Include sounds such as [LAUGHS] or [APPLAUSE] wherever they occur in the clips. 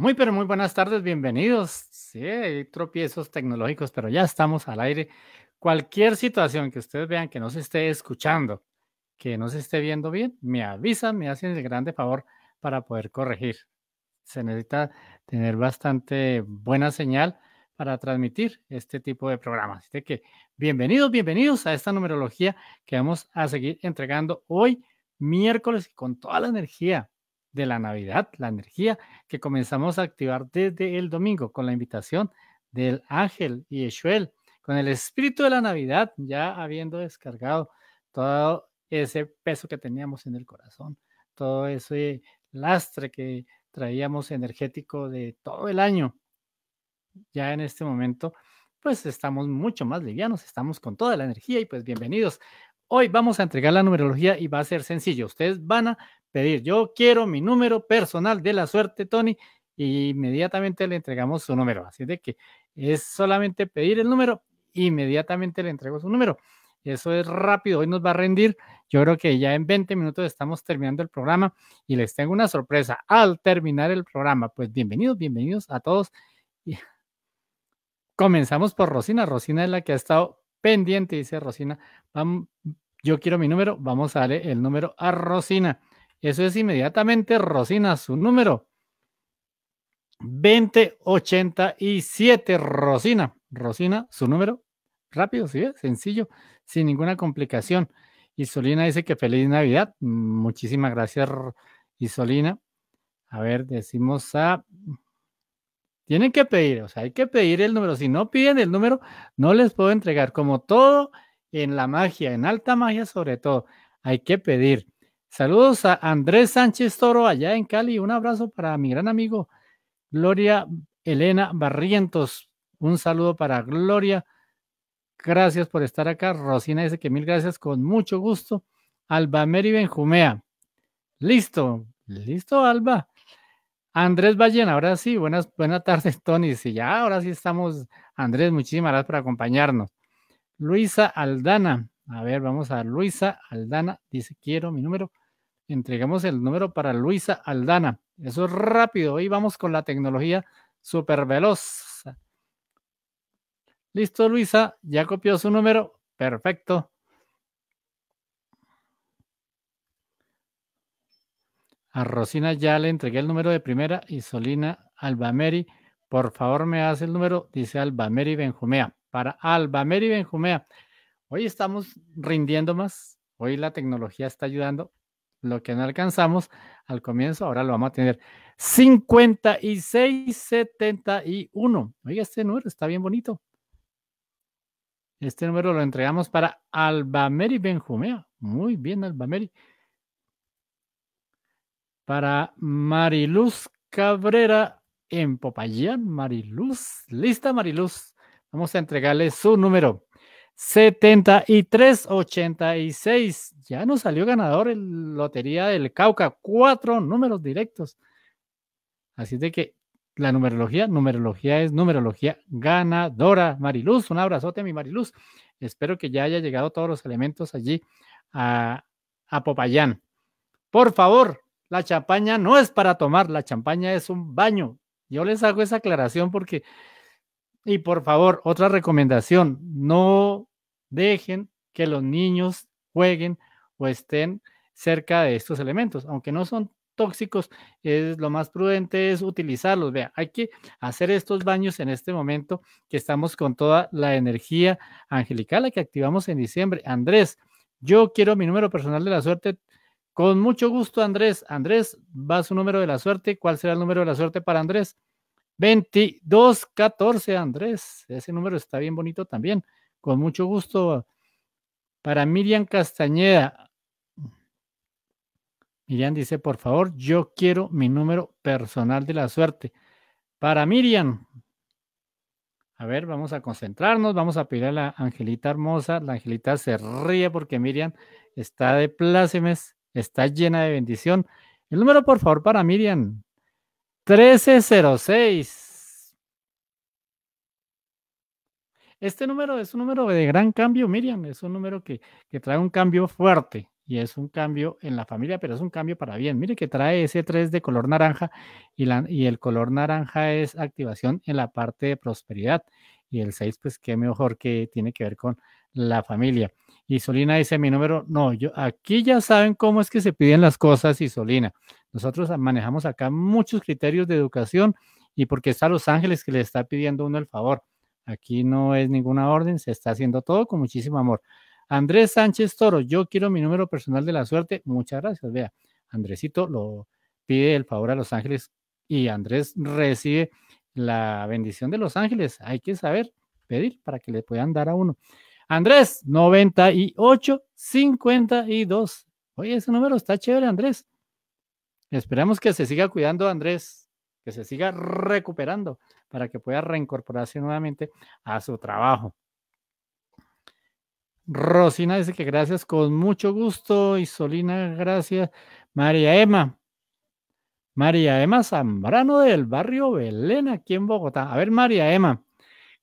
Muy, pero muy buenas tardes, bienvenidos. Sí, hay tropiezos tecnológicos, pero ya estamos al aire. Cualquier situación que ustedes vean que no se esté escuchando, que no se esté viendo bien, me avisan, me hacen el grande favor para poder corregir. Se necesita tener bastante buena señal para transmitir este tipo de programas. Así que bienvenidos, bienvenidos a esta numerología que vamos a seguir entregando hoy, miércoles, con toda la energía, de la Navidad, la energía que comenzamos a activar desde el domingo con la invitación del ángel y con el espíritu de la Navidad, ya habiendo descargado todo ese peso que teníamos en el corazón, todo ese lastre que traíamos energético de todo el año. Ya en este momento, pues estamos mucho más livianos, estamos con toda la energía y pues bienvenidos. Hoy vamos a entregar la numerología y va a ser sencillo. Ustedes van a pedir. Yo quiero mi número personal de la suerte, Tony, y inmediatamente le entregamos su número. Así de que es solamente pedir el número, inmediatamente le entrego su número. Eso es rápido, hoy nos va a rendir. Yo creo que ya en 20 minutos estamos terminando el programa y les tengo una sorpresa al terminar el programa. Pues bienvenidos, bienvenidos a todos. [LAUGHS] comenzamos por Rosina. Rosina es la que ha estado pendiente, dice Rosina. yo quiero mi número, vamos a darle el número a Rosina. Eso es inmediatamente Rosina, su número. 2087, Rosina. Rosina, su número. Rápido, ¿sí? ¿eh? Sencillo, sin ninguna complicación. Isolina dice que feliz Navidad. Muchísimas gracias, Isolina. A ver, decimos a... Tienen que pedir, o sea, hay que pedir el número. Si no piden el número, no les puedo entregar. Como todo en la magia, en alta magia sobre todo, hay que pedir. Saludos a Andrés Sánchez Toro allá en Cali. Un abrazo para mi gran amigo Gloria Elena Barrientos. Un saludo para Gloria. Gracias por estar acá. Rosina dice que mil gracias, con mucho gusto. Alba Mary Benjumea. Listo, listo, Alba. Andrés Ballena, ahora sí, buenas, buenas tardes, [LAUGHS] Tony. Sí, ya, ahora sí estamos. Andrés, muchísimas gracias por acompañarnos. Luisa Aldana, a ver, vamos a Luisa Aldana, dice quiero mi número entregamos el número para Luisa Aldana. Eso es rápido. Hoy vamos con la tecnología súper veloz. Listo, Luisa. Ya copió su número. Perfecto. A Rosina ya le entregué el número de primera y Solina Albameri. Por favor, me hace el número, dice Albameri Benjumea. Para Albameri Benjumea. Hoy estamos rindiendo más. Hoy la tecnología está ayudando lo que no alcanzamos al comienzo, ahora lo vamos a tener. 5671. Oiga, este número está bien bonito. Este número lo entregamos para Albameri Benjumea. Muy bien, Albameri. Para Mariluz Cabrera en Popayán. Mariluz, lista Mariluz. Vamos a entregarle su número. 86, Ya nos salió ganador en Lotería del Cauca. Cuatro números directos. Así de que la numerología, numerología es numerología ganadora. Mariluz, un abrazote a mi Mariluz. Espero que ya haya llegado todos los elementos allí a, a Popayán. Por favor, la champaña no es para tomar, la champaña es un baño. Yo les hago esa aclaración porque y por favor, otra recomendación, no dejen que los niños jueguen o estén cerca de estos elementos, aunque no son tóxicos, es lo más prudente es utilizarlos. Vea, hay que hacer estos baños en este momento que estamos con toda la energía angelical la que activamos en diciembre. Andrés, yo quiero mi número personal de la suerte. Con mucho gusto, Andrés. Andrés, va su número de la suerte. ¿Cuál será el número de la suerte para Andrés? 2214, Andrés. Ese número está bien bonito también. Con mucho gusto. Para Miriam Castañeda. Miriam dice, por favor, yo quiero mi número personal de la suerte. Para Miriam. A ver, vamos a concentrarnos, vamos a pedir a la Angelita hermosa. La Angelita se ríe porque Miriam está de plácemes, está llena de bendición. El número, por favor, para Miriam. 1306. Este número es un número de gran cambio, Miriam, es un número que, trae un cambio fuerte y es un cambio en la familia, pero es un cambio para bien. Mire que trae ese 3 de color naranja y, y el color naranja es activación en la parte de prosperidad y el 6, pues qué mejor que tiene que ver con la familia. Y Solina dice, mi número, no, yo aquí ya saben cómo es que se piden las cosas y Solina, nosotros manejamos acá muchos criterios de educación y porque está Los Ángeles que le está pidiendo uno el favor. Aquí no es ninguna orden, se está haciendo todo con muchísimo amor. Andrés Sánchez Toro, yo quiero mi número personal de la suerte. Muchas gracias. Vea, Andresito lo pide el favor a Los Ángeles y Andrés recibe la bendición de Los Ángeles. Hay que saber pedir para que le puedan dar a uno. Andrés, 98, 52. Oye, ese número está chévere, Andrés. Esperamos que se siga cuidando, Andrés que se siga recuperando para que pueda reincorporarse nuevamente a su trabajo. Rosina dice que gracias con mucho gusto. Y Solina, gracias. María Emma. María Emma Zambrano del barrio Belén, aquí en Bogotá. A ver, María Emma.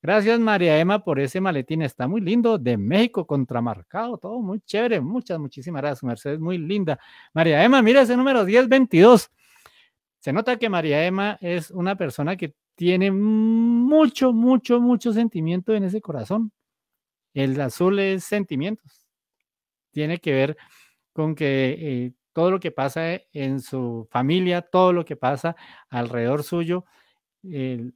Gracias, María Emma, por ese maletín. Está muy lindo, de México, contramarcado, todo muy chévere. Muchas, muchísimas gracias, Mercedes, muy linda. María Emma, mira ese número 1022. Se nota que María Emma es una persona que tiene mucho, mucho, mucho sentimiento en ese corazón. El azul es sentimientos. Tiene que ver con que eh, todo lo que pasa en su familia, todo lo que pasa alrededor suyo, le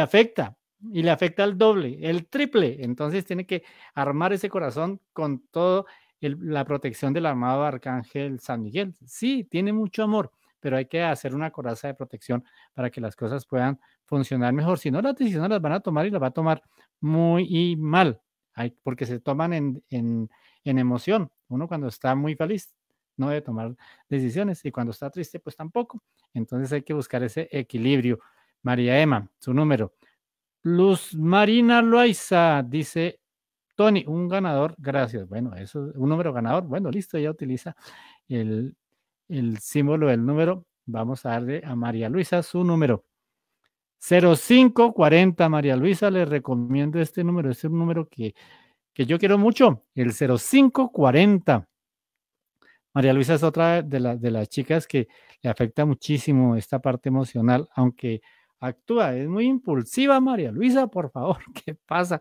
afecta y le afecta al doble, el triple. Entonces tiene que armar ese corazón con toda la protección del armado Arcángel San Miguel. Sí, tiene mucho amor pero hay que hacer una coraza de protección para que las cosas puedan funcionar mejor. Si no, las decisiones las van a tomar y las va a tomar muy mal, porque se toman en, emoción. Uno cuando está muy feliz no debe tomar decisiones y cuando está triste, pues tampoco. Entonces hay que buscar ese equilibrio. María Emma, su número. Luz Marina Loaiza dice, Tony, un ganador, gracias. Bueno, eso, es un número ganador, bueno, listo, ya utiliza el el símbolo del número, vamos a darle a María Luisa su número. 0540, María Luisa, le recomiendo este número, es un número que, yo quiero mucho, el 0540. María Luisa es otra de, de las chicas que le afecta muchísimo esta parte emocional, aunque actúa, es muy impulsiva María Luisa, por favor, [LAUGHS] ¿qué pasa?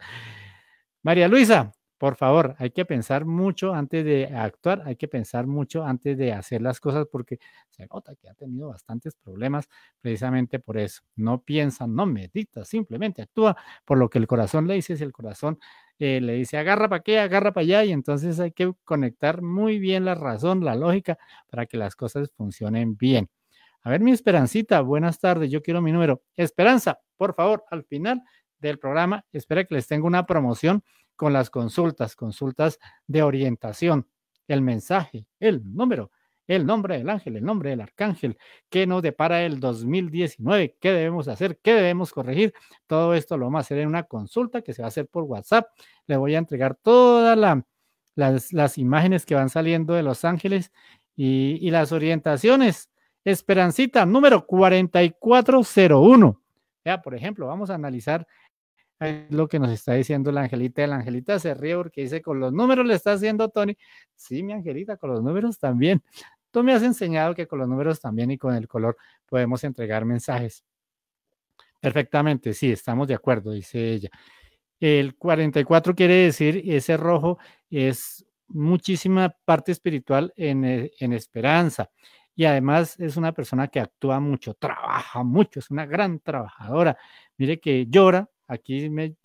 María Luisa, por favor, hay que pensar mucho antes de actuar, hay que pensar mucho antes de hacer las cosas porque se nota que ha tenido bastantes problemas precisamente por eso. No piensa, no medita, simplemente actúa por lo que el corazón le dice, si el corazón eh, le dice agarra para qué, agarra para allá y entonces hay que conectar muy bien la razón, la lógica para que las cosas funcionen bien. A ver, mi Esperancita, buenas tardes, yo quiero mi número. Esperanza, por favor, al final del programa, espera que les tenga una promoción con las consultas, consultas de orientación, el mensaje, el número, el nombre del ángel, el nombre del arcángel, qué nos depara el 2019, qué debemos hacer, qué debemos corregir. Todo esto lo vamos a hacer en una consulta que se va a hacer por WhatsApp. Le voy a entregar todas las, imágenes que van saliendo de los ángeles y, y las orientaciones. Esperancita número 4401. Ya, por ejemplo, vamos a analizar es lo que nos está diciendo la angelita. La angelita se ríe porque dice, con los números le está haciendo Tony. Sí, mi angelita, con los números también. Tú me has enseñado que con los números también y con el color podemos entregar mensajes. Perfectamente, sí, estamos de acuerdo, dice ella. El 44 quiere decir, ese rojo es muchísima parte espiritual en, eh, en esperanza. Y además es una persona que actúa mucho, trabaja mucho, es una gran trabajadora. Mire que llora, aquí me,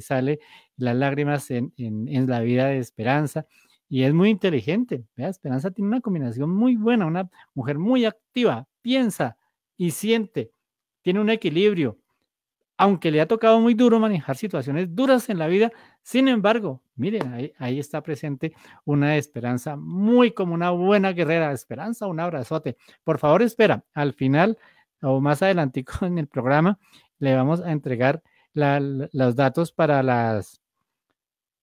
sale las lágrimas en, la vida de Esperanza. Y es muy inteligente, Esperanza tiene una combinación muy buena, una mujer muy activa, piensa y siente, tiene un equilibrio. Aunque le ha tocado muy duro manejar situaciones duras en la vida, sin embargo, miren, ahí, ahí está presente una esperanza muy como una buena guerrera. Esperanza, un abrazote. Por favor, espera, al final o más adelantico [LAUGHS] en el programa, le vamos a entregar los datos para las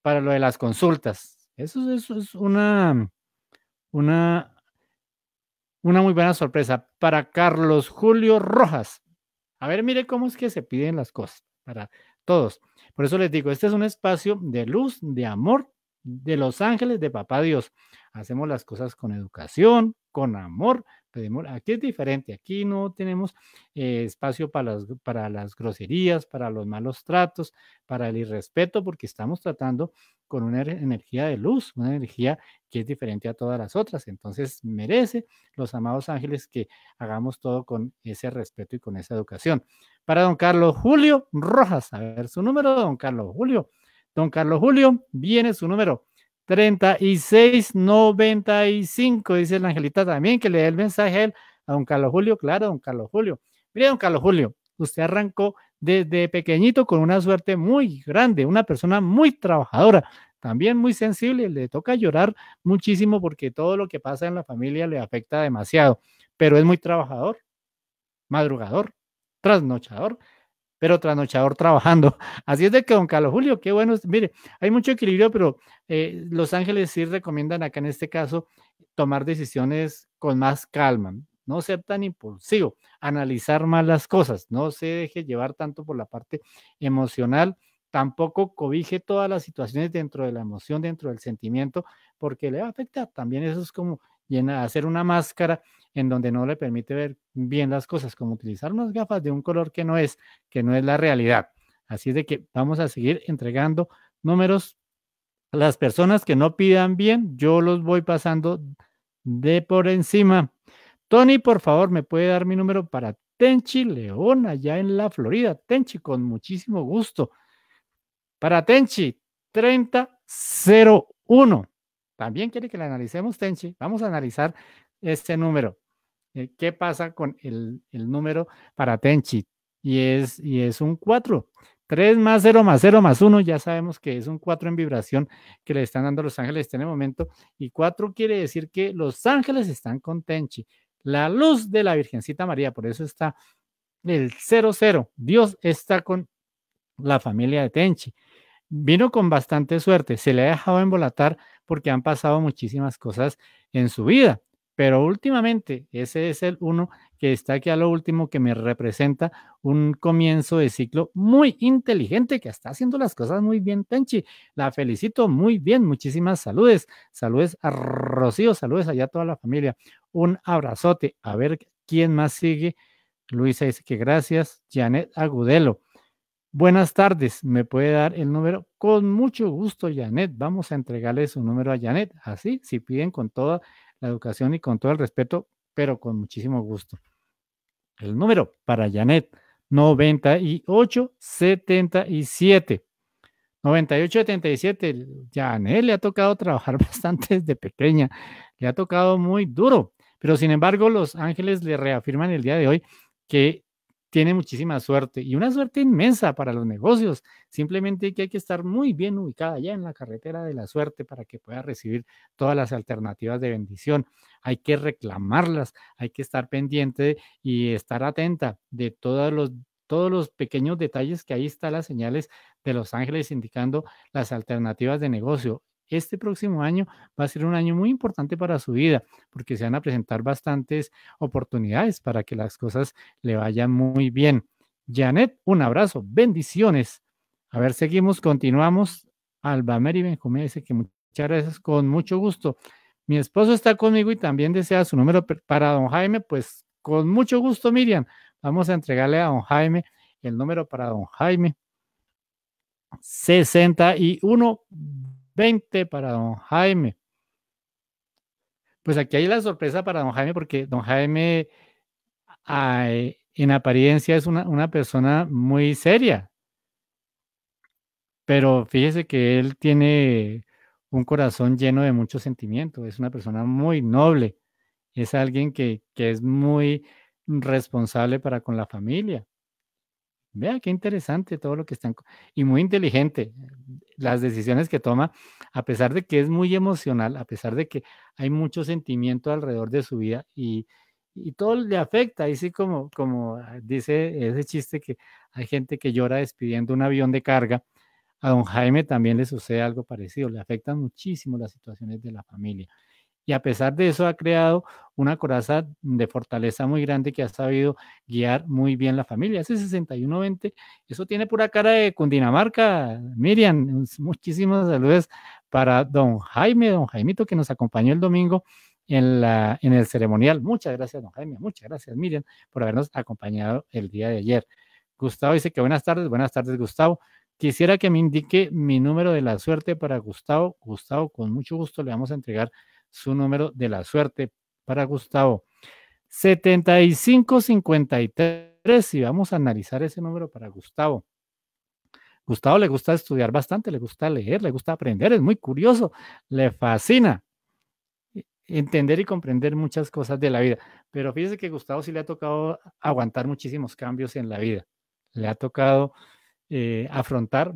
para lo de las consultas. Eso, eso es una, una, una muy buena sorpresa para Carlos Julio Rojas. A ver, mire cómo es que se piden las cosas para todos. Por eso les digo, este es un espacio de luz, de amor, de los ángeles de Papá Dios. Hacemos las cosas con educación, con amor, aquí es diferente, aquí no tenemos eh, espacio para para las groserías, para los malos tratos, para el irrespeto, porque estamos tratando con una er, energía de luz, una energía que es diferente a todas las otras. Entonces merece los amados ángeles que hagamos todo con ese respeto y con esa educación. Para don Carlos Julio Rojas, a ver su número, don Carlos Julio. Don Carlos Julio, viene su número 3695, dice la angelita también, que le dé el mensaje a, a don Carlos Julio, claro, don Carlos Julio. Mire, don Carlos Julio, usted arrancó desde pequeñito con una suerte muy grande, una persona muy trabajadora, también muy sensible, le toca llorar muchísimo porque todo lo que pasa en la familia le afecta demasiado, pero es muy trabajador, madrugador, trasnochador, pero trasnochador trabajando. [LAUGHS] Así es de que, don Carlos Julio, qué bueno. Mire, hay mucho equilibrio, pero eh, Los Ángeles sí recomiendan acá en este caso tomar decisiones con más calma. No ser tan impulsivo, analizar más las cosas, no se deje llevar tanto por la parte emocional, tampoco cobije todas las situaciones dentro de la emoción, dentro del sentimiento, porque le va a afectar. También eso es como hacer una máscara en donde no le permite ver bien las cosas, como utilizar unas gafas de un color que no es, que no es la realidad. Así es de que vamos a seguir entregando números. Las personas que no pidan bien, yo los voy pasando de por encima. Tony, por favor, me puede dar mi número para Tenchi León, allá en la Florida. Tenchi, con muchísimo gusto. Para Tenchi, 3001. También quiere que la analicemos, Tenchi. Vamos a analizar este número. Eh, ¿Qué pasa con el, número para Tenchi? Y es, y es un 4. 3 más 0 más 0 más 1, ya sabemos que es un 4 en vibración que le están dando Los Ángeles en el momento. Y 4 quiere decir que Los Ángeles están con Tenchi. La luz de la Virgencita María, por eso está el 00. Dios está con la familia de Tenchi. Vino con bastante suerte, se le ha dejado embolatar porque han pasado muchísimas cosas en su vida. Pero últimamente, ese es el uno que está aquí a lo último, que me representa un comienzo de ciclo muy inteligente, que está haciendo las cosas muy bien, Tenchi. La felicito muy bien, muchísimas saludes. Saludes a Rocío, saludes allá a toda la familia. Un abrazote. A ver quién más sigue. Luisa dice que gracias. Janet Agudelo. Buenas tardes, ¿me puede dar el número? Con mucho gusto, Janet. Vamos a entregarle su número a Janet. Así, si piden con toda la educación y con todo el respeto, pero con muchísimo gusto. El número para Janet, 9877. 9877, Janet le ha tocado trabajar [LAUGHS] bastante desde pequeña, le ha tocado muy duro, pero sin embargo los ángeles le reafirman el día de hoy que tiene muchísima suerte y una suerte inmensa para los negocios. Simplemente que hay que estar muy bien ubicada ya en la carretera de la suerte para que pueda recibir todas las alternativas de bendición. Hay que reclamarlas, hay que estar pendiente y estar atenta de todos los todos los pequeños detalles que ahí están las señales de los ángeles indicando las alternativas de negocio este próximo año va a ser un año muy importante para su vida, porque se van a presentar bastantes oportunidades para que las cosas le vayan muy bien. Janet, un abrazo, bendiciones. A ver, seguimos, continuamos. Alba Mary Benjumea dice que muchas gracias, con mucho gusto. Mi esposo está conmigo y también desea su número para don Jaime, pues con mucho gusto, Miriam. Vamos a entregarle a don Jaime el número para don Jaime. 61 20 para don Jaime. Pues aquí hay la sorpresa para don Jaime, porque don Jaime en apariencia es una, persona muy seria. Pero fíjese que él tiene un corazón lleno de mucho sentimiento, es una persona muy noble, es alguien que, que es muy responsable para con la familia. Vea qué interesante todo lo que están. Y muy inteligente las decisiones que toma, a pesar de que es muy emocional, a pesar de que hay mucho sentimiento alrededor de su vida y, y todo le afecta. Y sí, como, como ah, dice ese chiste que hay gente que llora despidiendo un avión de carga, a don Jaime también le sucede algo parecido. Le afectan muchísimo las situaciones de la familia y a pesar de eso ha creado una coraza de fortaleza muy grande que ha sabido guiar muy bien la familia. Ese 61 eso tiene pura cara de Cundinamarca. Miriam, muchísimas saludos para don Jaime, don Jaimito que nos acompañó el domingo en, la, en el ceremonial. Muchas gracias, don Jaime. Muchas gracias, Miriam, por habernos acompañado el día de ayer. Gustavo dice que buenas tardes, buenas tardes, Gustavo. Quisiera que me indique mi número de la suerte para Gustavo. Gustavo, con mucho gusto le vamos a entregar su número de la suerte para Gustavo. 7553 y vamos a analizar ese número para Gustavo. Gustavo le gusta estudiar bastante, le gusta leer, le gusta aprender, es muy curioso, le fascina entender y comprender muchas cosas de la vida. Pero fíjese que Gustavo sí le ha tocado aguantar muchísimos cambios en la vida. Le ha tocado eh, afrontar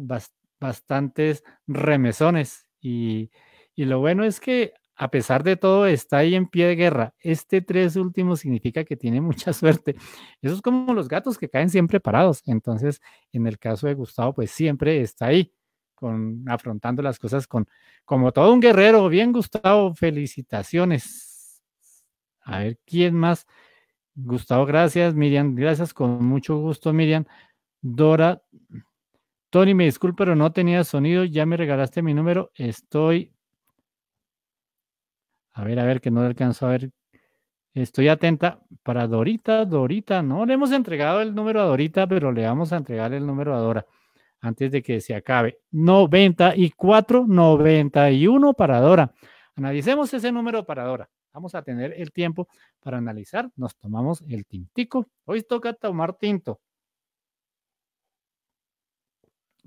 bastantes remesones y lo bueno es que a pesar de todo, está ahí en pie de guerra. Este tres último significa que tiene [LAUGHS] mucha suerte. Eso es como los gatos que caen siempre parados. Entonces, en el caso de Gustavo, pues siempre está ahí, con, afrontando las cosas con, como todo un guerrero. Bien, Gustavo, felicitaciones. A ver, ¿quién más? Gustavo, gracias. Miriam, gracias. Con mucho gusto, Miriam. Dora, Tony, me disculpo, pero no tenía sonido. Ya me regalaste mi número. Estoy a ver, a ver, que no le alcanzo a ver. Estoy atenta para Dorita, Dorita. No le hemos entregado el número a Dorita, pero le vamos a entregar el número a Dora antes de que se acabe. 94, 91 para Dora. Analicemos ese número para Dora. Vamos a tener el tiempo para analizar. Nos tomamos el tintico. Hoy toca tomar tinto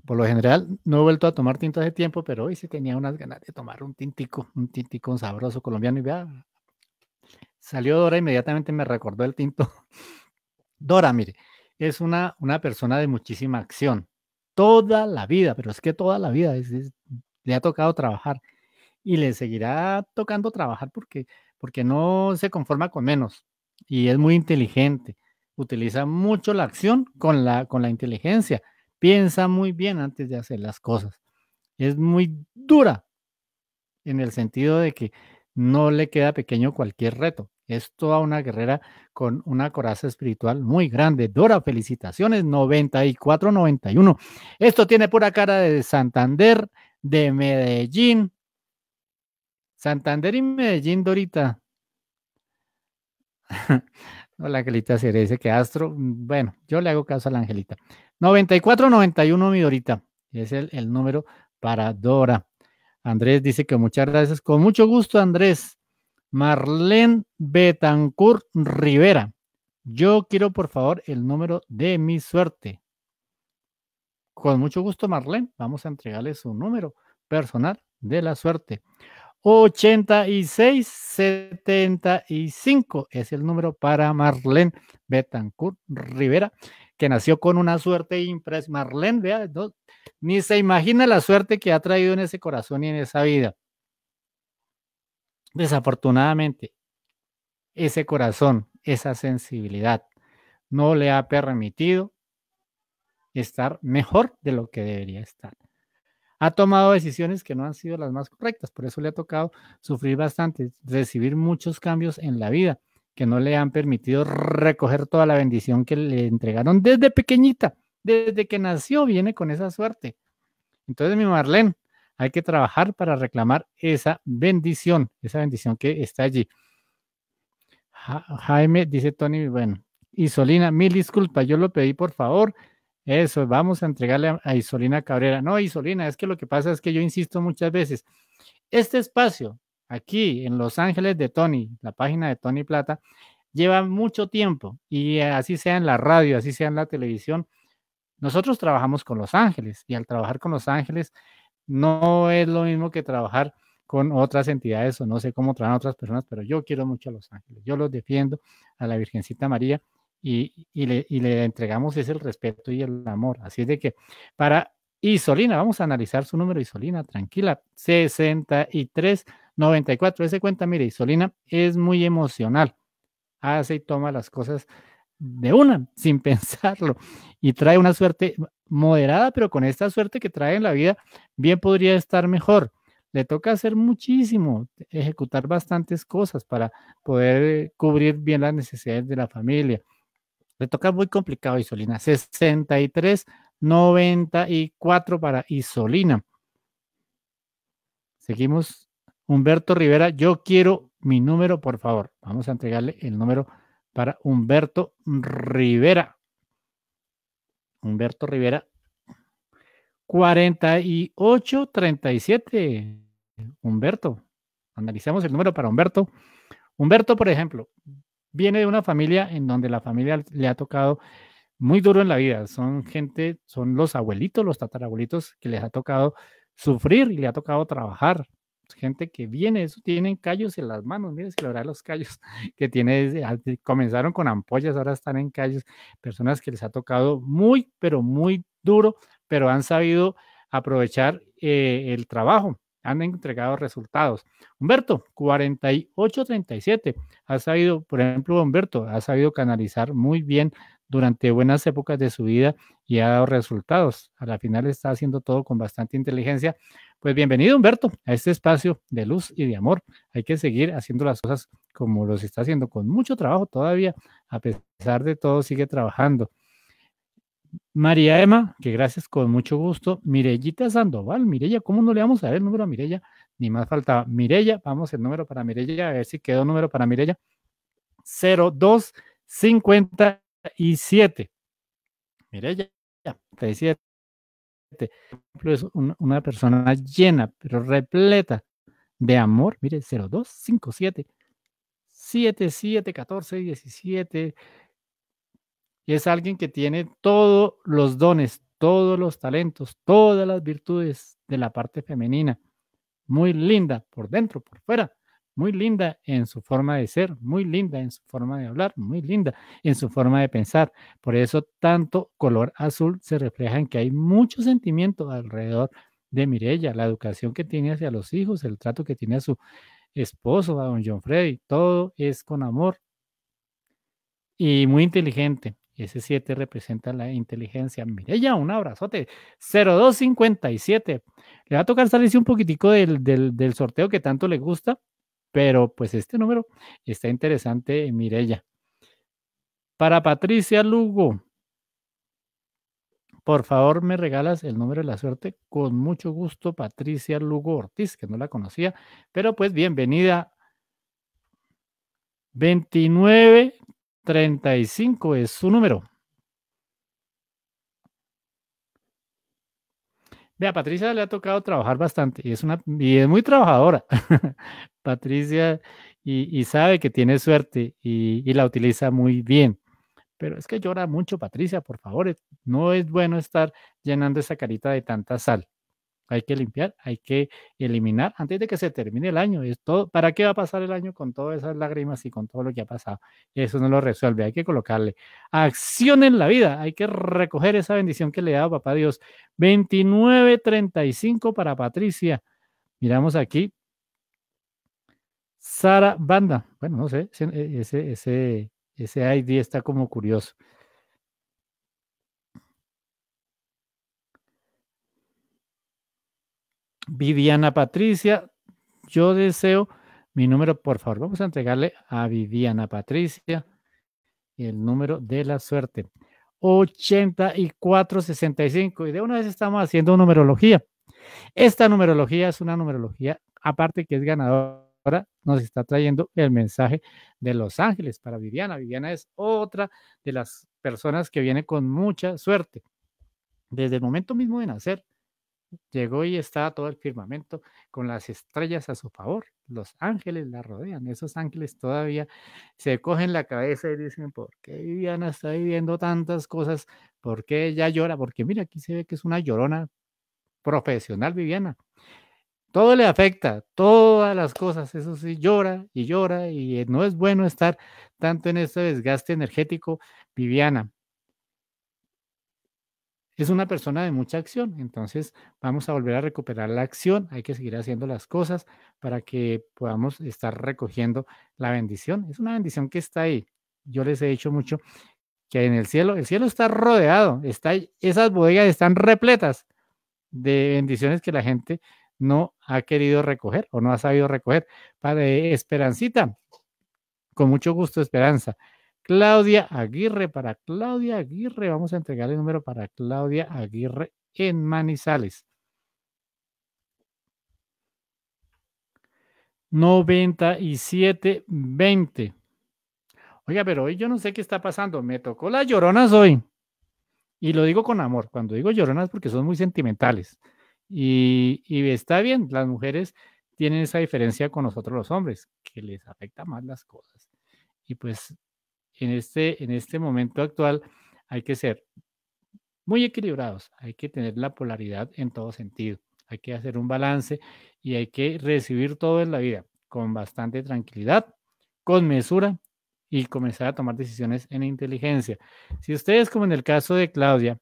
por lo general no he vuelto a tomar tinto hace tiempo, pero hoy sí tenía unas ganas de tomar un tintico, un tintico sabroso colombiano y vea, salió Dora inmediatamente me recordó el tinto. [LAUGHS] Dora, mire, es una, una persona de muchísima acción, toda la vida, pero es que toda la vida le ha tocado trabajar y le seguirá tocando trabajar porque, porque no se conforma con menos y es muy inteligente, utiliza mucho la acción con la, con la inteligencia Piensa muy bien antes de hacer las cosas. Es muy dura en el sentido de que no le queda pequeño cualquier reto. Es toda una guerrera con una coraza espiritual muy grande. Dora, felicitaciones, 94-91. Esto tiene pura cara de Santander, de Medellín. Santander y Medellín, Dorita. [LAUGHS] Hola, Angelita dice que Astro. Bueno, yo le hago caso a la Angelita. 9491 Midorita. Es el, número para Dora. Andrés dice que muchas gracias. Con mucho gusto, Andrés. Marlene Betancourt Rivera. Yo quiero, por favor, el número de mi suerte. Con mucho gusto, Marlene. Vamos a entregarle su número personal de la suerte. 8675 es el número para Marlene Betancourt Rivera que nació con una suerte impresionante. Marlene, vea, ni se imagina la suerte que ha traído en ese corazón y en esa vida. Desafortunadamente, ese corazón, esa sensibilidad, no le ha permitido estar mejor de lo que debería estar. Ha tomado decisiones que no han sido las más correctas, por eso le ha tocado sufrir bastante, recibir muchos cambios en la vida que no le han permitido recoger toda la bendición que le entregaron desde pequeñita, desde que nació, viene con esa suerte. Entonces, mi Marlene, hay que trabajar para reclamar esa bendición, esa bendición que está allí. Jaime, dice Tony, bueno, Isolina, mil disculpas, yo lo pedí por favor. Eso, vamos a entregarle a Isolina Cabrera. No, Isolina, es que lo que pasa es que yo insisto muchas veces, este espacio aquí en Los Ángeles de Tony, la página de Tony Plata, lleva mucho tiempo y eh, así sea en la radio, así sea en la televisión, nosotros trabajamos con Los Ángeles y al trabajar con Los Ángeles no es lo mismo que trabajar con otras entidades o no sé cómo trabajan otras personas, pero yo quiero mucho a Los Ángeles, yo los defiendo a la Virgencita María y, y, le, entregamos ese el respeto y el amor. Así es de que para Isolina, vamos a analizar su número Isolina, tranquila, 63 94. Ese cuenta, mire, Isolina es muy emocional. Hace y toma las cosas de una, sin [LAUGHS] pensarlo. Y trae una suerte moderada, pero con esta suerte que trae en la vida, bien podría estar mejor. Le toca hacer muchísimo, ejecutar bastantes cosas para poder eh, cubrir bien las necesidades de la familia. Le toca muy complicado Isolina. 63, 94 para Isolina. Seguimos Humberto Rivera, yo quiero mi número, por favor. Vamos a entregarle el número para Humberto Rivera. Humberto Rivera, 4837. Humberto, analicemos el número para Humberto. Humberto, por ejemplo, viene de una familia en donde la familia le ha tocado muy duro en la vida. Son gente, son los abuelitos, los tatarabuelitos que les ha tocado sufrir y le ha tocado trabajar gente que viene, eso tienen callos en las manos, miren si logran los callos [LAUGHS] que tiene, ah, comenzaron con ampollas, ahora están en callos, personas que les ha tocado muy, pero muy duro, pero han sabido aprovechar eh, el trabajo, han entregado resultados. Humberto, 4837 37 ha sabido, por ejemplo, Humberto, ha sabido canalizar muy bien durante buenas épocas de su vida y ha dado resultados. A la final está haciendo todo con bastante inteligencia pues bienvenido, Humberto, a este espacio de luz y de amor. Hay que seguir haciendo las cosas como los está haciendo, con mucho trabajo todavía, a pesar de todo, sigue trabajando. María Emma, que gracias con mucho gusto. Mirellita Sandoval, Mirella, ¿cómo no le vamos a ver el número a Mirella? Ni más faltaba. Mirella, vamos el número para Mirella, a ver si quedó el número para Mirella. 0257. Mirella, 37. Es una persona llena, pero repleta de amor. Mire, 0257 14 17. Es alguien que tiene todos los dones, todos los talentos, todas las virtudes de la parte femenina. Muy linda por dentro, por fuera muy linda en su forma de ser, muy linda en su forma de hablar, muy linda en su forma de pensar. Por eso tanto color azul se refleja en que hay mucho sentimiento alrededor de Mirella, la educación que tiene hacia los hijos, el trato que tiene a su esposo, a don John Freddy, todo es con amor y muy inteligente. Ese 7 representa la inteligencia. Mirella, un abrazote. 0257. Le va a tocar salirse un poquitico del sorteo que tanto le gusta pero pues este número está interesante, Mirella. Para Patricia Lugo, por favor me regalas el número de la suerte. Con mucho gusto, Patricia Lugo Ortiz, que no la conocía, pero pues bienvenida. 2935 es su número. A Patricia le ha tocado trabajar bastante y es, una, es muy trabajadora. [LAUGHS] Patricia y, sabe que tiene suerte y, y, la utiliza muy bien. Pero es que llora mucho, Patricia, por favor. Eh, no es bueno estar llenando esa carita de tanta sal hay que limpiar, hay que eliminar antes de que se termine el año. Es ¿Para qué va a pasar el año con todas esas lágrimas y con todo lo que ha pasado? Eso no lo resuelve, hay que colocarle acción en la vida, hay que recoger esa bendición que le ha dado papá Dios. 29.35 para Patricia. Miramos aquí. Sara Banda. Bueno, no sé, ese, ese, ese ID está como curioso. Viviana Patricia, yo deseo mi número, por favor, vamos a entregarle a Viviana Patricia el número de la suerte. 8465. Y de una vez estamos haciendo numerología. Esta numerología es una numerología, aparte que es ganadora, nos está trayendo el mensaje de los ángeles para Viviana. Viviana es otra de las personas que viene con mucha suerte. Desde el momento mismo de nacer, Llegó y estaba todo el firmamento con las estrellas a su favor. Los ángeles la rodean. Esos ángeles todavía se cogen la cabeza y dicen, ¿por qué Viviana está viviendo tantas cosas? ¿Por qué ella llora? Porque mira, aquí se ve que es una llorona profesional, Viviana. Todo le afecta, todas las cosas, eso sí, llora y llora y no es bueno estar tanto en este desgaste energético, Viviana es una persona de mucha acción, entonces vamos a volver a recuperar la acción, hay que seguir haciendo las cosas para que podamos estar recogiendo la bendición. Es una bendición que está ahí. Yo les he dicho mucho que en el cielo, el cielo está rodeado, está, esas bodegas están repletas de bendiciones que la gente no ha querido recoger o no ha sabido recoger. Para Esperancita, con mucho gusto, Esperanza. Claudia Aguirre. Para Claudia Aguirre, vamos a entregar el número para Claudia Aguirre en Manizales. 9720. Oiga, pero hoy yo no sé qué está pasando. Me tocó las lloronas hoy. Y lo digo con amor. Cuando digo lloronas porque son muy sentimentales. Y, está bien, las mujeres tienen esa diferencia con nosotros los hombres, que les afecta más las cosas. Y pues en este, en este momento actual hay que ser muy equilibrados, hay que tener la polaridad en todo sentido, hay que hacer un balance y hay que recibir todo en la vida con bastante tranquilidad, con mesura y comenzar a tomar decisiones en inteligencia. Si ustedes, como en el caso de Claudia,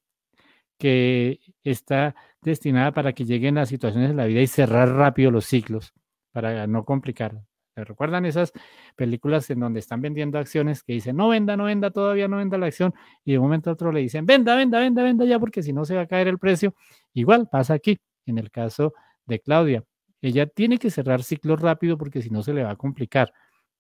que está destinada para que lleguen las situaciones de la vida y cerrar rápido los ciclos, para no complicar recuerdan esas películas en donde están vendiendo acciones que dicen, no venda, no venda, todavía no venda la acción? Y de un momento a otro le dicen, venda, venda, venda, venda ya, porque si no se va a caer el precio. Igual pasa aquí, en el caso de Claudia. Ella tiene que cerrar ciclos rápido porque si no se le va a complicar.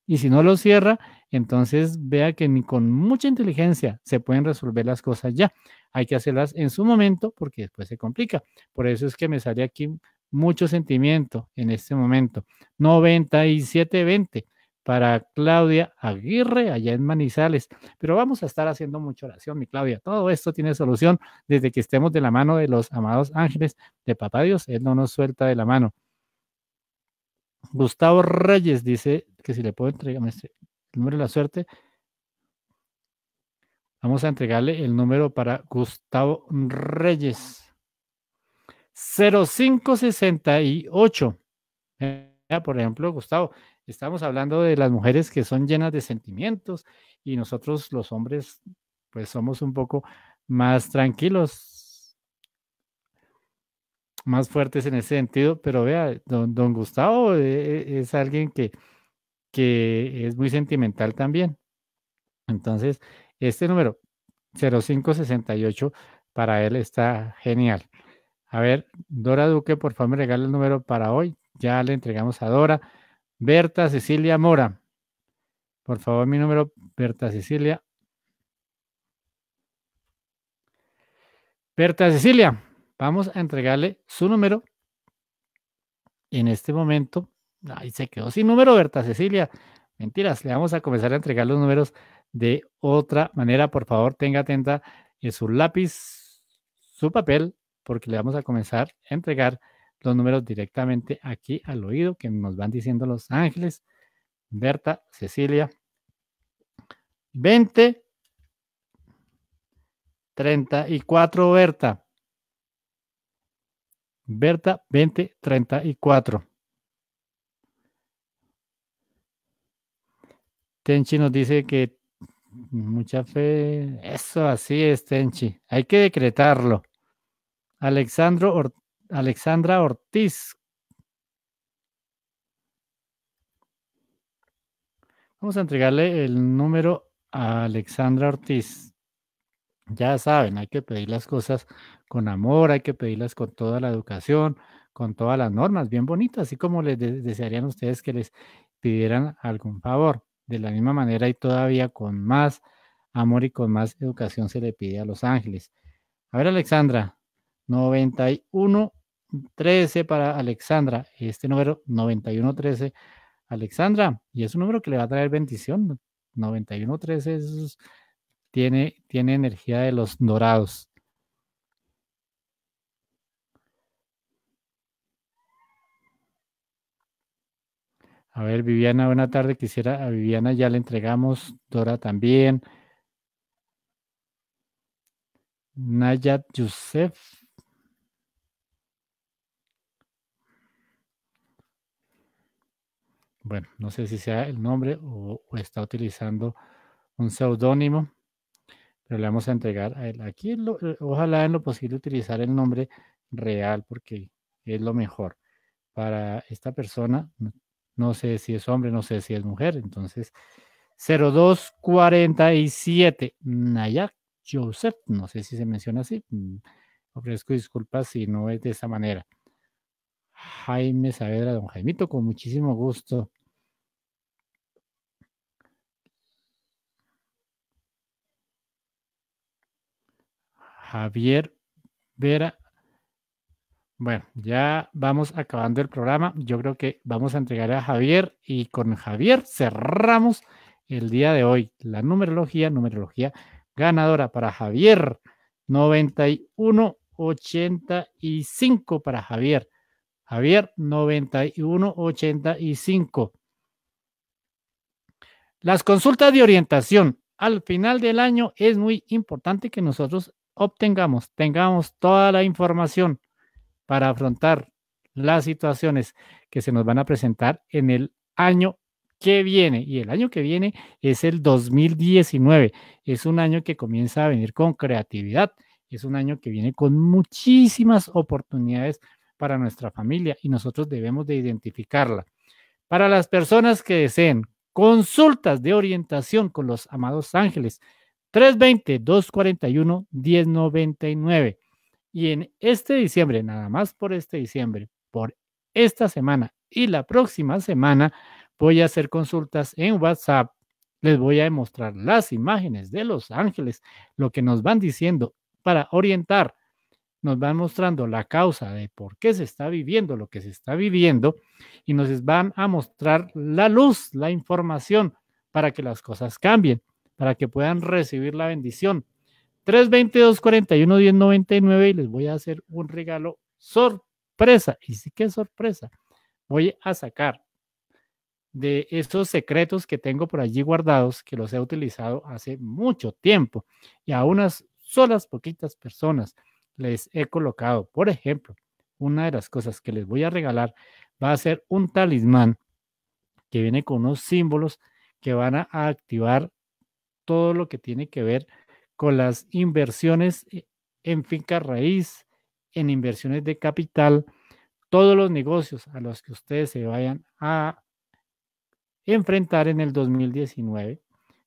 Y si no lo cierra, entonces vea que ni con mucha inteligencia se pueden resolver las cosas ya. Hay que hacerlas en su momento porque después se complica. Por eso es que me sale aquí mucho sentimiento en este momento. 9720 para Claudia Aguirre allá en Manizales. Pero vamos a estar haciendo mucha oración, mi Claudia. Todo esto tiene solución desde que estemos de la mano de los amados ángeles de Papá Dios. Él no nos suelta de la mano. Gustavo Reyes dice que si le puedo entregar el número de la suerte, vamos a entregarle el número para Gustavo Reyes. 0568. Eh, por ejemplo, Gustavo, estamos hablando de las mujeres que son llenas de sentimientos y nosotros los hombres pues somos un poco más tranquilos, más fuertes en ese sentido, pero vea, don, don Gustavo eh, eh, es alguien que, que es muy sentimental también. Entonces, este número 0568 para él está genial. A ver, Dora Duque, por favor, me regale el número para hoy. Ya le entregamos a Dora. Berta Cecilia Mora. Por favor, mi número, Berta Cecilia. Berta Cecilia, vamos a entregarle su número. En este momento, ahí se quedó sin número, Berta Cecilia. Mentiras, le vamos a comenzar a entregar los números de otra manera. Por favor, tenga atenta en su lápiz, su papel porque le vamos a comenzar a entregar los números directamente aquí al oído que nos van diciendo los ángeles. Berta, Cecilia. 20. 34, Berta. Berta, 20, 34. Tenchi nos dice que mucha fe. Eso así es, Tenchi. Hay que decretarlo. Alexandro Alexandra Ortiz. Vamos a entregarle el número a Alexandra Ortiz. Ya saben, hay que pedir las cosas con amor, hay que pedirlas con toda la educación, con todas las normas, bien bonitas, así como les desearían ustedes que les pidieran algún favor. De la misma manera y todavía con más amor y con más educación se le pide a los ángeles. A ver, Alexandra, 91.13 para Alexandra. Este número 91.13. Alexandra, y es un número que le va a traer bendición. 91.13. tiene, tiene energía de los dorados. A ver, Viviana, buena tarde. Quisiera, a Viviana ya le entregamos, Dora también. Nayat Yusef, bueno, no sé si sea el nombre o, está utilizando un seudónimo, pero le vamos a entregar a él. Aquí eh, ojalá en lo posible utilizar el nombre real porque es lo mejor. Para esta persona, no sé si es hombre, no sé si es mujer, entonces 0247 Nayak Joseph, no sé si se menciona así, mm, ofrezco disculpas si no es de esa manera. Jaime Saavedra, don Jaimito, con muchísimo gusto. Javier Vera. Bueno, ya vamos acabando el programa. Yo creo que vamos a entregar a Javier y con Javier cerramos el día de hoy. La numerología, numerología ganadora para Javier. 9185 para Javier. Javier, 9185. Las consultas de orientación. Al final del año es muy importante que nosotros obtengamos, tengamos toda la información para afrontar las situaciones que se nos van a presentar en el año que viene. Y el año que viene es el 2019. Es un año que comienza a venir con creatividad. Es un año que viene con muchísimas oportunidades para nuestra familia y nosotros debemos de identificarla. Para las personas que deseen consultas de orientación con los amados ángeles, 320-241-1099. Y en este diciembre, nada más por este diciembre, por esta semana y la próxima semana, voy a hacer consultas en WhatsApp. Les voy a mostrar las imágenes de los ángeles, lo que nos van diciendo para orientar. Nos van mostrando la causa de por qué se está viviendo lo que se está viviendo y nos van a mostrar la luz, la información para que las cosas cambien para que puedan recibir la bendición. 322 41 1099 y les voy a hacer un regalo sorpresa. Y sí que sorpresa. Voy a sacar de esos secretos que tengo por allí guardados, que los he utilizado hace mucho tiempo y a unas solas poquitas personas les he colocado. Por ejemplo, una de las cosas que les voy a regalar va a ser un talismán que viene con unos símbolos que van a activar todo lo que tiene que ver con las inversiones eh, en finca raíz, en inversiones de capital, todos los negocios a los que ustedes se vayan a enfrentar en el 2019,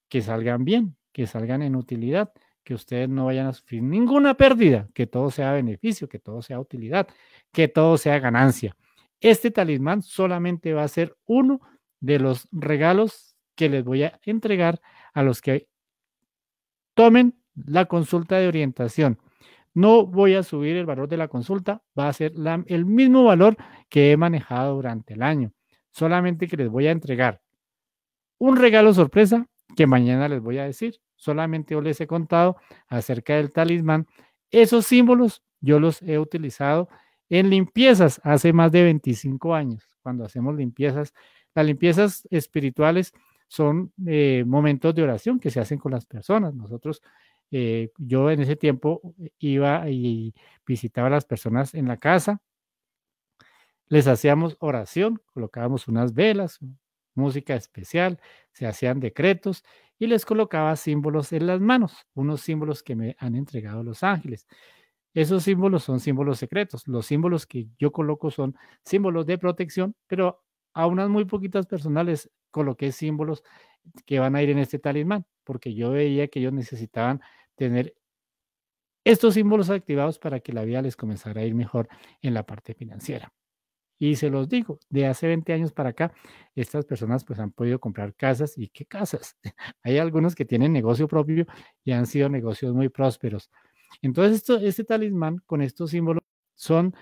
que salgan bien, que salgan en utilidad, que ustedes no vayan a sufrir ninguna pérdida, que todo sea beneficio, que todo sea utilidad, que todo sea ganancia. Este talismán solamente va a ser uno de los regalos que les voy a entregar a los que tomen la consulta de orientación. No voy a subir el valor de la consulta, va a ser el mismo valor que he manejado durante el año, solamente que les voy a entregar un regalo sorpresa que mañana les voy a decir. Solamente yo les he contado acerca del talismán. Esos símbolos yo los he utilizado en limpiezas hace más de 25 años, cuando hacemos limpiezas. Las limpiezas espirituales son eh, momentos de oración que se hacen con las personas. Nosotros, eh, yo en ese tiempo eh, iba y visitaba a las personas en la casa, les hacíamos oración, colocábamos unas velas, música especial, se hacían decretos y les colocaba símbolos en las manos, unos símbolos que me han entregado los ángeles. Esos símbolos son símbolos secretos. Los símbolos que yo coloco son símbolos de protección, pero a unas muy poquitas personas coloqué símbolos que van a ir en este talismán, porque yo veía que ellos necesitaban tener estos símbolos activados para que la vida les comenzara a ir mejor en la parte financiera. Y se los digo, de hace 20 años para acá, estas personas pues han podido comprar casas y qué casas. [LAUGHS] Hay algunos que tienen negocio propio y han sido negocios muy prósperos. Entonces, esto, este talismán con estos símbolos son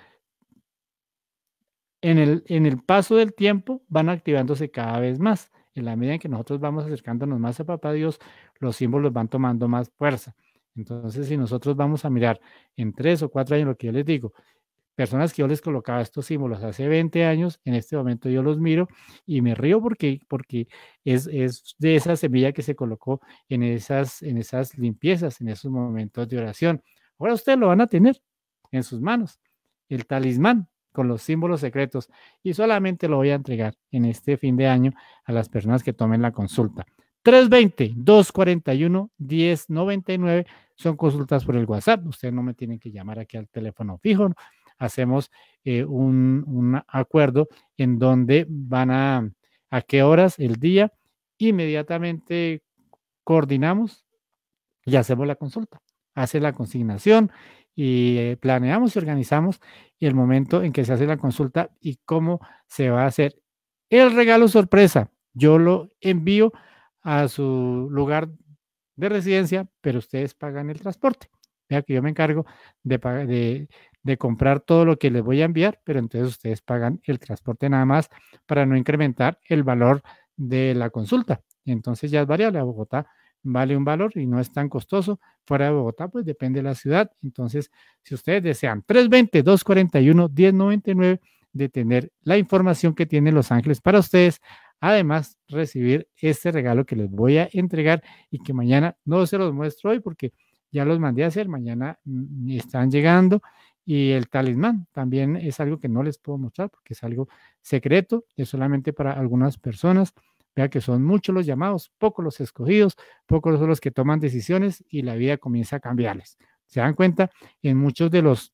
en el, en el paso del tiempo van activándose cada vez más. En la medida en que nosotros vamos acercándonos más a Papá Dios, los símbolos van tomando más fuerza. Entonces, si nosotros vamos a mirar en tres o cuatro años lo que yo les digo, personas que yo les colocaba estos símbolos hace 20 años, en este momento yo los miro y me río porque, porque es, es de esa semilla que se colocó en esas, en esas limpiezas, en esos momentos de oración. Ahora ustedes lo van a tener en sus manos, el talismán, con los símbolos secretos y solamente lo voy a entregar en este fin de año a las personas que tomen la consulta. 320-241-1099 son consultas por el WhatsApp. Ustedes no me tienen que llamar aquí al teléfono fijo. Hacemos eh, un, acuerdo en donde van a, a qué horas, el día, inmediatamente coordinamos y hacemos la consulta. Hace la consignación, y eh, planeamos y organizamos y el momento en que se hace la consulta y cómo se va a hacer el regalo sorpresa. Yo lo envío a su lugar de residencia, pero ustedes pagan el transporte. Vea que yo me encargo de, de, de comprar todo lo que les voy a enviar, pero entonces ustedes pagan el transporte nada más para no incrementar el valor de la consulta. Entonces ya es variable. A Bogotá vale un valor y no es tan costoso. Fuera de Bogotá, pues depende de la ciudad. Entonces, si ustedes desean, 320-241-1099 de tener la información que tiene Los Ángeles para ustedes. Además, recibir este regalo que les voy a entregar y que mañana no se los muestro hoy porque ya los mandé a hacer. Mañana mm, están llegando. Y el talismán también es algo que no les puedo mostrar porque es algo secreto, es solamente para algunas personas. Vea que son muchos los llamados, pocos los escogidos, pocos son los que toman decisiones y la vida comienza a cambiarles. ¿Se dan cuenta? En muchos de los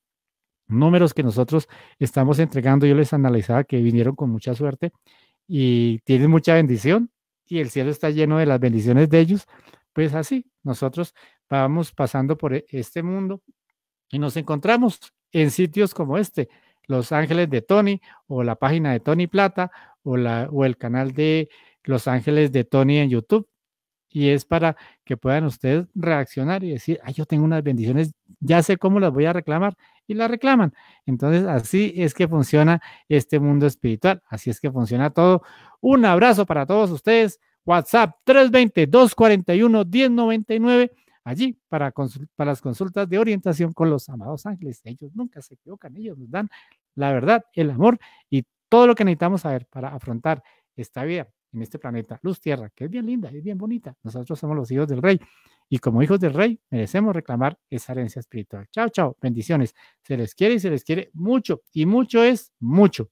números que nosotros estamos entregando, yo les analizaba que vinieron con mucha suerte y tienen mucha bendición y el cielo está lleno de las bendiciones de ellos. Pues así, nosotros vamos pasando por e, este mundo y nos encontramos en sitios como este, Los Ángeles de Tony o la página de Tony Plata o, la, o el canal de los Ángeles de Tony en YouTube. Y es para que puedan ustedes reaccionar y decir, ay, yo tengo unas bendiciones, ya sé cómo las voy a reclamar. Y las reclaman. Entonces, así es que funciona este mundo espiritual. Así es que funciona todo. Un abrazo para todos ustedes. WhatsApp 320-241-1099 allí para, para, las consultas de orientación con los amados ángeles. Ellos nunca se equivocan, ellos nos dan la verdad, el amor y todo lo que necesitamos saber para afrontar esta vida en este planeta, luz tierra, que es bien linda, es bien bonita. Nosotros somos los hijos del rey y como hijos del rey merecemos reclamar esa herencia espiritual. Chao, chao, bendiciones. Se les quiere y se les quiere mucho y mucho es mucho.